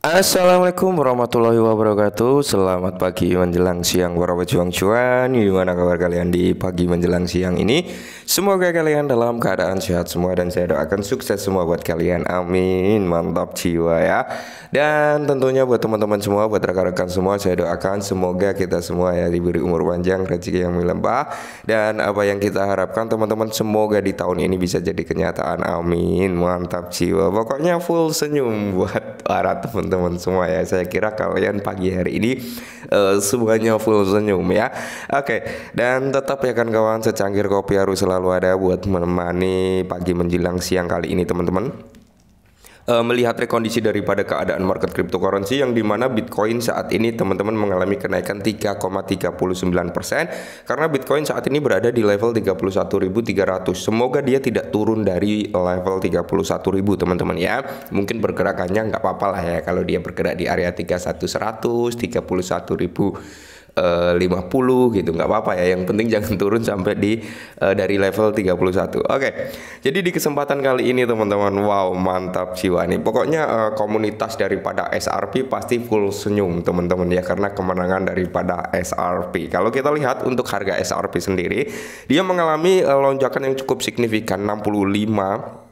Assalamualaikum warahmatullahi wabarakatuh Selamat pagi menjelang siang para pejuang cuan Gimana kabar kalian di pagi menjelang siang ini Semoga kalian dalam keadaan sehat semua Dan saya doakan sukses semua buat kalian Amin Mantap jiwa ya Dan tentunya buat teman-teman semua Buat rekan-rekan semua Saya doakan semoga kita semua ya diberi umur panjang Rezeki yang melimpah Dan apa yang kita harapkan teman-teman Semoga di tahun ini bisa jadi kenyataan Amin Mantap jiwa Pokoknya full senyum buat para teman teman-teman semua ya. Saya kira kalian pagi hari ini uh, semuanya full senyum ya. Oke, okay. dan tetap ya kan kawan secangkir kopi harus selalu ada buat menemani pagi menjelang siang kali ini teman-teman uh, melihat rekondisi daripada keadaan market cryptocurrency yang dimana Bitcoin saat ini teman-teman mengalami kenaikan 3,39% karena Bitcoin saat ini berada di level 31.300. Semoga dia tidak turun dari level 31.000 teman-teman ya. Mungkin pergerakannya nggak apa-apa lah ya kalau dia bergerak di area 31100, 31000 Eh, lima 50 gitu nggak apa-apa ya yang penting jangan turun sampai di uh, dari level 31 oke okay. jadi di kesempatan kali ini teman-teman wow mantap jiwa nih pokoknya uh, komunitas daripada SRP pasti full senyum teman-teman ya karena kemenangan daripada SRP kalau kita lihat untuk harga SRP sendiri dia mengalami uh, lonjakan yang cukup signifikan 65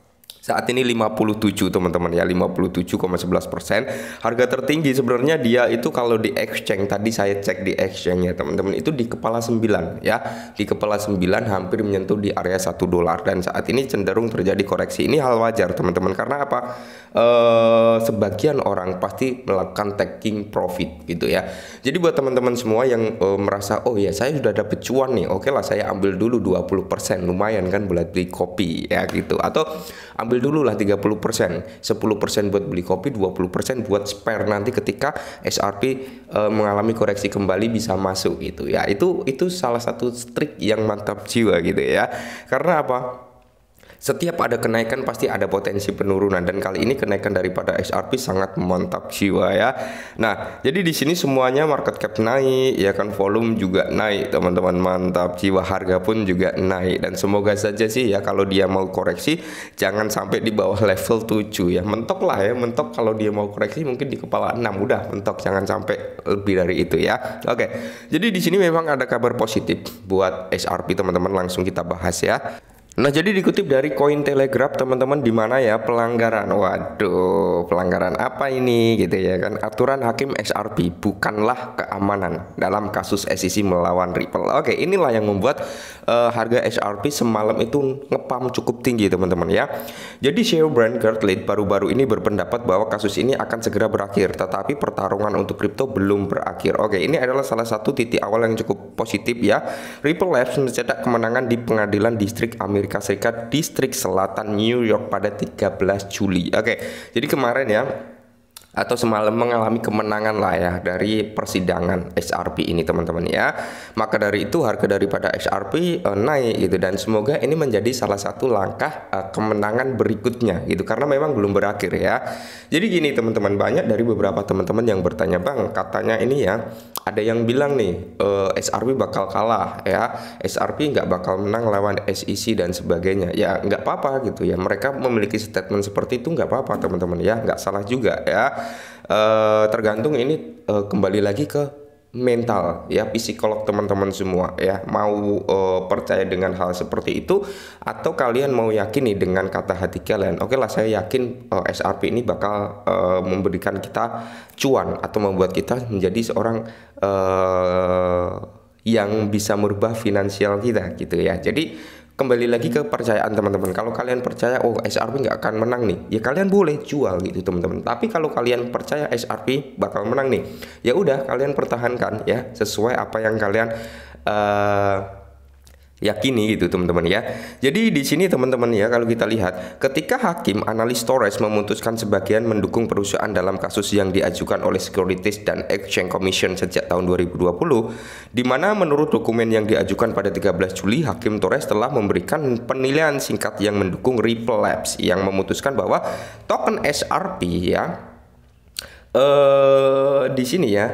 saat ini 57 teman-teman ya 57,11 persen. Harga tertinggi sebenarnya dia itu kalau di exchange tadi saya cek di exchange ya teman-teman itu di kepala 9 ya di kepala 9 hampir menyentuh di area 1 dolar dan saat ini cenderung terjadi koreksi ini hal wajar teman-teman karena apa e, sebagian orang pasti melakukan taking profit gitu ya. Jadi buat teman-teman semua yang e, merasa oh ya saya sudah ada cuan nih oke lah saya ambil dulu 20 persen lumayan kan boleh beli kopi ya gitu atau ambil ambil dulu lah 30%, 10% buat beli kopi, 20% buat spare nanti ketika SRP e, mengalami koreksi kembali bisa masuk gitu ya. Itu itu salah satu trik yang mantap jiwa gitu ya. Karena apa? setiap ada kenaikan pasti ada potensi penurunan dan kali ini kenaikan daripada XRP sangat mantap jiwa ya. Nah, jadi di sini semuanya market cap naik ya kan volume juga naik teman-teman mantap jiwa harga pun juga naik dan semoga saja sih ya kalau dia mau koreksi jangan sampai di bawah level 7 ya. Mentok lah ya, mentok kalau dia mau koreksi mungkin di kepala 6 udah mentok jangan sampai lebih dari itu ya. Oke. Jadi di sini memang ada kabar positif buat XRP teman-teman langsung kita bahas ya. Nah, jadi dikutip dari Coin Telegraph teman-teman di mana ya pelanggaran. Waduh, pelanggaran apa ini gitu ya kan? Aturan hakim XRP bukanlah keamanan dalam kasus SEC melawan Ripple. Oke, inilah yang membuat uh, harga XRP semalam itu ngepam cukup tinggi teman-teman ya. Jadi CEO Brand Gertlid baru-baru ini berpendapat bahwa kasus ini akan segera berakhir, tetapi pertarungan untuk kripto belum berakhir. Oke, ini adalah salah satu titik awal yang cukup positif ya. Ripple Labs mencetak kemenangan di pengadilan distrik Amerika Amerika Serikat distrik selatan New York pada 13 Juli. Oke, jadi kemarin ya atau semalam mengalami kemenangan lah ya dari persidangan SRP ini teman-teman ya. Maka dari itu harga daripada SRP uh, eh, naik gitu dan semoga ini menjadi salah satu langkah uh, kemenangan berikutnya gitu karena memang belum berakhir ya. Jadi gini teman-teman banyak dari beberapa teman-teman yang bertanya bang katanya ini ya ada yang bilang nih uh, eh, XRP bakal kalah ya SRP nggak bakal menang lawan SEC dan sebagainya ya nggak apa-apa gitu ya mereka memiliki statement seperti itu nggak apa-apa teman-teman ya nggak salah juga ya uh, tergantung ini uh, kembali lagi ke mental ya psikolog teman-teman semua ya mau uh, percaya dengan hal seperti itu atau kalian mau yakin nih dengan kata hati kalian oke okay lah saya yakin uh, SRP ini bakal uh, memberikan kita cuan atau membuat kita menjadi seorang uh, yang bisa merubah finansial kita gitu ya. Jadi kembali lagi ke percayaan teman-teman. Kalau kalian percaya oh SRP nggak akan menang nih, ya kalian boleh jual gitu teman-teman. Tapi kalau kalian percaya SRP bakal menang nih, ya udah kalian pertahankan ya sesuai apa yang kalian uh, yakini gitu teman-teman ya. Jadi di sini teman-teman ya kalau kita lihat ketika hakim analis Torres memutuskan sebagian mendukung perusahaan dalam kasus yang diajukan oleh Securities dan Exchange Commission sejak tahun 2020 di mana menurut dokumen yang diajukan pada 13 Juli hakim Torres telah memberikan penilaian singkat yang mendukung Ripple Labs yang memutuskan bahwa token SRP ya eh di sini ya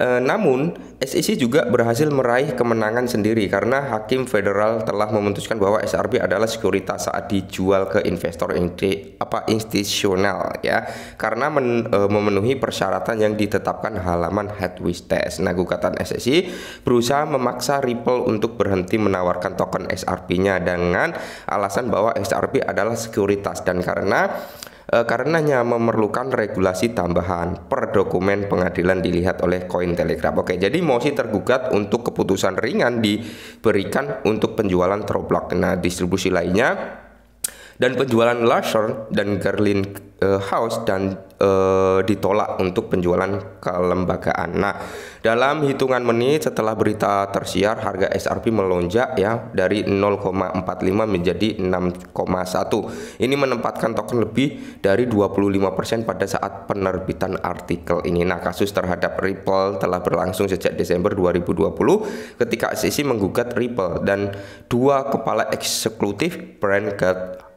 Eh, namun, SEC juga berhasil meraih kemenangan sendiri karena hakim federal telah memutuskan bahwa SRB adalah sekuritas saat dijual ke investor inti, apa institusional ya, karena men, e, memenuhi persyaratan yang ditetapkan halaman Hedwig Test. Nah, gugatan SEC berusaha memaksa Ripple untuk berhenti menawarkan token SRB-nya dengan alasan bahwa SRB adalah sekuritas dan karena eh, karenanya memerlukan regulasi tambahan per dokumen pengadilan dilihat oleh koin telegram Oke, jadi mosi tergugat untuk keputusan ringan diberikan untuk penjualan Roblox. Nah, distribusi lainnya dan penjualan Larson dan Gerlin house eh, dan uh, ditolak untuk penjualan kelembagaan. Nah, dalam hitungan menit setelah berita tersiar harga SRP melonjak ya dari 0,45 menjadi 6,1. Ini menempatkan token lebih dari 25% pada saat penerbitan artikel ini. Nah, kasus terhadap Ripple telah berlangsung sejak Desember 2020 ketika SEC menggugat Ripple dan dua kepala eksekutif Brand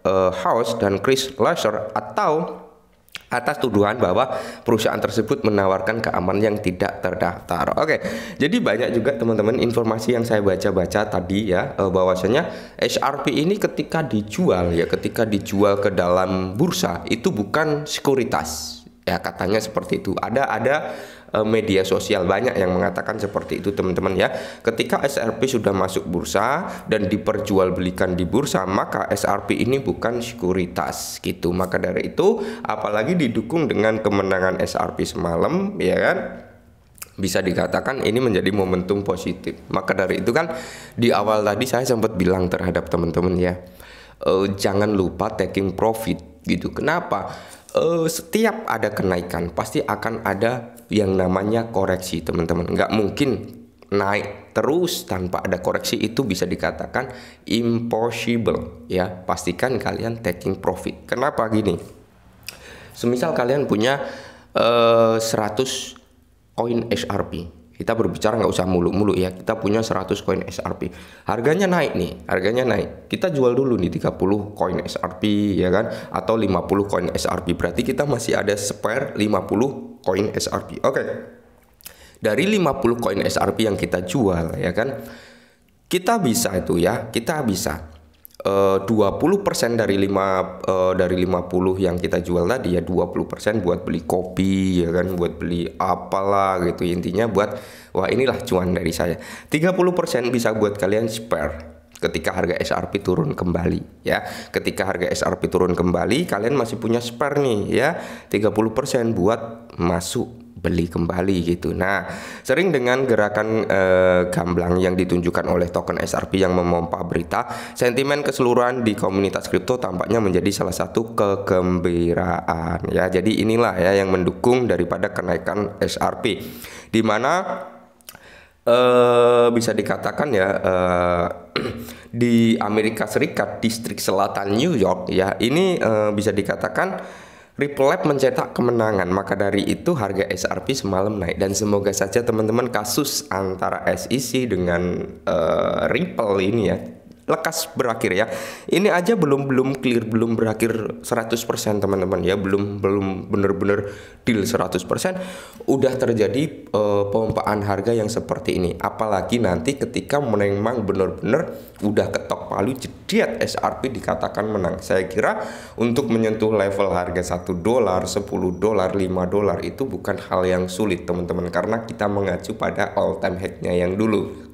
uh, House dan Chris Lasher atau atas tuduhan bahwa perusahaan tersebut menawarkan keamanan yang tidak terdaftar. Oke, jadi banyak juga teman-teman informasi yang saya baca-baca tadi ya eh, bahwasanya HRP ini ketika dijual ya ketika dijual ke dalam bursa itu bukan sekuritas ya katanya seperti itu ada ada Eh, media sosial banyak yang mengatakan seperti itu teman-teman ya. Ketika SRP sudah masuk bursa dan diperjualbelikan di bursa, maka SRP ini bukan sekuritas gitu. Maka dari itu apalagi didukung dengan kemenangan SRP semalam ya kan bisa dikatakan ini menjadi momentum positif. Maka dari itu kan di awal tadi saya sempat bilang terhadap teman-teman ya, e, jangan lupa taking profit gitu. Kenapa? uh, setiap ada kenaikan pasti akan ada yang namanya koreksi teman-teman nggak mungkin naik terus tanpa ada koreksi itu bisa dikatakan impossible ya pastikan kalian taking profit kenapa gini semisal kalian punya uh, eh, 100 koin HRP kita berbicara nggak usah muluk-muluk ya kita punya 100 koin SRP harganya naik nih harganya naik kita jual dulu nih 30 koin SRP ya kan atau 50 koin SRP berarti kita masih ada spare 50 koin SRP oke okay. dari 50 koin SRP yang kita jual ya kan kita bisa itu ya kita bisa 20% eh, dari 5 uh, eh, dari 50 yang kita jual tadi ya 20% buat beli kopi ya kan buat beli apalah gitu intinya buat wah inilah cuan dari saya 30% bisa buat kalian spare ketika harga SRP turun kembali ya ketika harga SRP turun kembali kalian masih punya spare nih ya 30% buat masuk beli kembali gitu. Nah, sering dengan gerakan e, gamblang yang ditunjukkan oleh token SRP yang memompa berita, sentimen keseluruhan di komunitas kripto tampaknya menjadi salah satu kegembiraan ya. Jadi inilah ya yang mendukung daripada kenaikan SRP. Di mana Uh, bisa dikatakan ya uh, di Amerika Serikat distrik selatan New York ya ini uh, bisa dikatakan Ripple Lab mencetak kemenangan, maka dari itu harga SRP semalam naik dan semoga saja teman-teman kasus antara SEC dengan uh, Ripple ini ya lekas berakhir ya. Ini aja belum belum clear, belum berakhir 100% teman-teman ya, belum belum benar-benar deal 100%. Udah terjadi uh, pemompaan harga yang seperti ini. Apalagi nanti ketika memang benar-benar udah ketok palu jediat SRP dikatakan menang. Saya kira untuk menyentuh level harga 1 dolar, 10 dolar, 5 dolar itu bukan hal yang sulit teman-teman karena kita mengacu pada all time high-nya yang dulu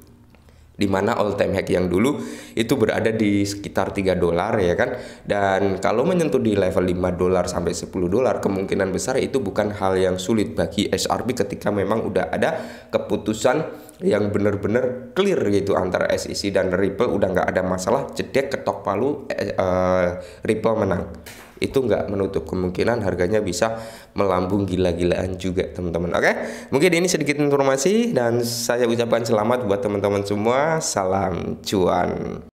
di mana all time high yang dulu itu berada di sekitar 3 dolar ya kan dan kalau menyentuh di level 5 dolar sampai 10 dolar kemungkinan besar itu bukan hal yang sulit bagi SRB ketika memang udah ada keputusan yang benar-benar clear gitu antara SEC dan Ripple udah nggak ada masalah cedek ketok palu eh, eh, Ripple menang itu nggak menutup kemungkinan harganya bisa melambung gila-gilaan juga teman-teman oke mungkin ini sedikit informasi dan saya ucapkan selamat buat teman-teman semua salam cuan